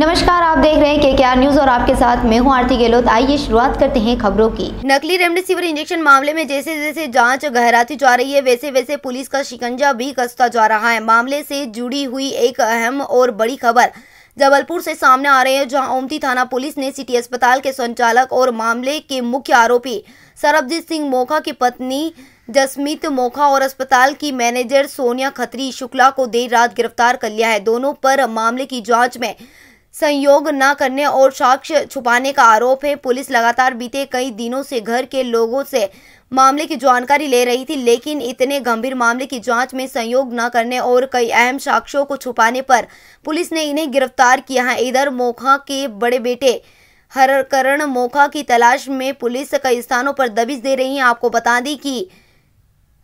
नमस्कार आप देख रहे हैं के के न्यूज और आपके साथ मैं हूं आरती गहलोत आइए शुरुआत करते हैं खबरों की नकली रेमडेसिविर इंजेक्शन मामले में जैसे जैसे जांच गहराती जा रही है वैसे वैसे पुलिस का शिकंजा भी कसता जा रहा है मामले से जुड़ी हुई एक अहम और बड़ी खबर जबलपुर से सामने आ रहे हैं जहां ओमती थाना पुलिस ने सिटी अस्पताल के संचालक और मामले के मुख्य आरोपी सरबजीत सिंह मोखा की पत्नी जसमीत मोखा और अस्पताल की मैनेजर सोनिया खत्री शुक्ला को देर रात गिरफ्तार कर लिया है दोनों पर मामले की जांच में संयोग न करने और साक्ष्य छुपाने का आरोप है पुलिस लगातार बीते कई दिनों से घर के लोगों से मामले की जानकारी ले रही थी लेकिन इतने गंभीर मामले की जांच में संयोग न करने और कई अहम साक्ष्यों को छुपाने पर पुलिस ने इन्हें गिरफ्तार किया है इधर मोखा के बड़े बेटे हरकरण मोखा की तलाश में पुलिस कई स्थानों पर दबिश दे रही है आपको बता दें कि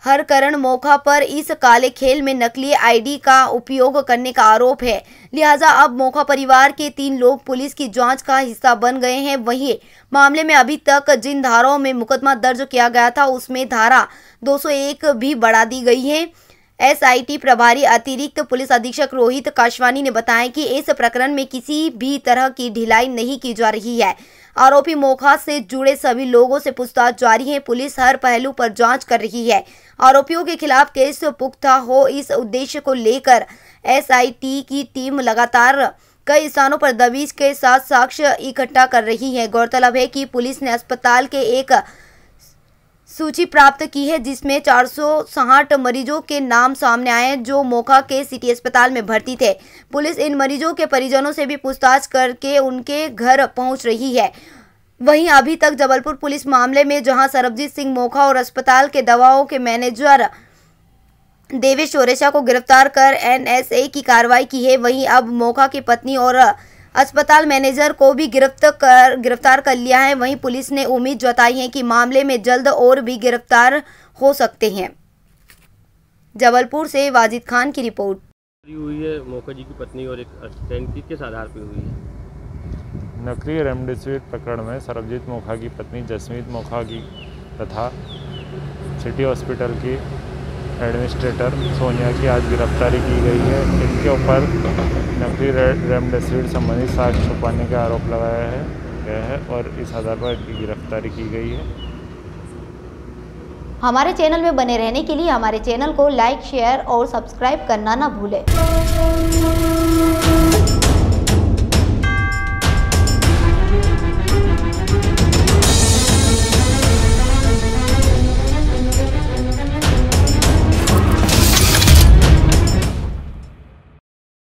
हर करण मौका पर इस काले खेल में नकली आईडी का उपयोग करने का आरोप है लिहाजा अब मौका परिवार के तीन लोग पुलिस की जांच का हिस्सा बन गए हैं वहीं मामले में अभी तक जिन धाराओं में मुकदमा दर्ज किया गया था उसमें धारा 201 भी बढ़ा दी गई है एसआईटी प्रभारी अतिरिक्त पुलिस अधीक्षक रोहित काशवानी ने बताया कि इस प्रकरण में किसी भी तरह की ढिलाई नहीं की जा रही है आरोपी मोखा से जुड़े सभी लोगों से पूछताछ जारी है पुलिस हर पहलू पर जांच कर रही है आरोपियों के खिलाफ केस पुख्ता हो इस उद्देश्य को लेकर एसआईटी की टीम लगातार कई स्थानों पर दबीज के साथ साक्ष्य इकट्ठा कर रही है गौरतलब है कि पुलिस ने अस्पताल के एक सूची प्राप्त की है जिसमें चार मरीजों के नाम सामने आए हैं जो मोखा के सिटी अस्पताल में भर्ती थे पुलिस इन मरीजों के परिजनों से भी पूछताछ करके उनके घर पहुंच रही है वहीं अभी तक जबलपुर पुलिस मामले में जहां सरबजीत सिंह मोखा और अस्पताल के दवाओं के मैनेजर देवेश ओरेशा को गिरफ्तार कर एनएसए की कार्रवाई की है वहीं अब मोखा की पत्नी और अस्पताल मैनेजर को भी गिरफ्त कर गिरफ्तार कर लिया है वहीं पुलिस ने उम्मीद जताई है कि मामले में जल्द और भी गिरफ्तार हो सकते हैं जबलपुर से वाजिद खान की रिपोर्ट हुई है मौका जी की पत्नी और एक असिस्टेंट की किस आधार पर हुई है नकली रेमडेसिविर प्रकरण में सरबजीत मोखा की पत्नी जसमीत मोखा की तथा सिटी हॉस्पिटल की एडमिनिस्ट्रेटर सोनिया की आज गिरफ्तारी की गई है इनके ऊपर नकली रेमडेसिविर संबंधी साख छुपाने का आरोप लगाया है गया है और इस आधार पर इनकी गिरफ्तारी की गई है हमारे चैनल में बने रहने के लिए हमारे चैनल को लाइक शेयर और सब्सक्राइब करना ना भूलें